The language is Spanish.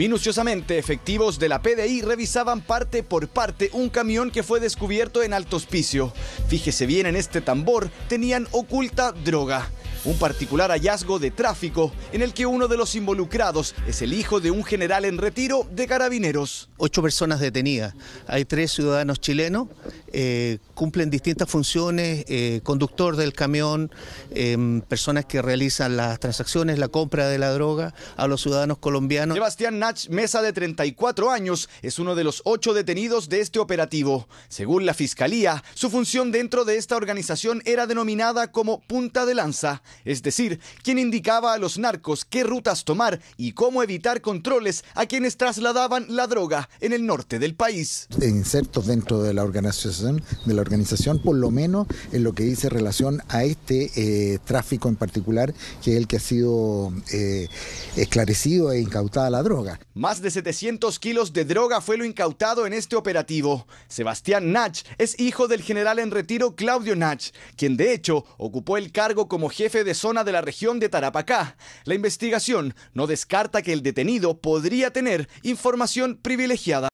Minuciosamente, efectivos de la PDI revisaban parte por parte un camión que fue descubierto en Alto Hospicio. Fíjese bien en este tambor, tenían oculta droga un particular hallazgo de tráfico en el que uno de los involucrados es el hijo de un general en retiro de carabineros. Ocho personas detenidas, hay tres ciudadanos chilenos, eh, cumplen distintas funciones, eh, conductor del camión, eh, personas que realizan las transacciones, la compra de la droga a los ciudadanos colombianos. Sebastián Nach Mesa, de 34 años, es uno de los ocho detenidos de este operativo. Según la Fiscalía, su función dentro de esta organización era denominada como punta de lanza es decir, quien indicaba a los narcos qué rutas tomar y cómo evitar controles a quienes trasladaban la droga en el norte del país. Insertos dentro de la organización, de la organización por lo menos en lo que dice relación a este eh, tráfico en particular, que es el que ha sido eh, esclarecido e incautada la droga. Más de 700 kilos de droga fue lo incautado en este operativo. Sebastián Nach es hijo del general en retiro Claudio Nach, quien de hecho ocupó el cargo como jefe de zona de la región de Tarapacá. La investigación no descarta que el detenido podría tener información privilegiada.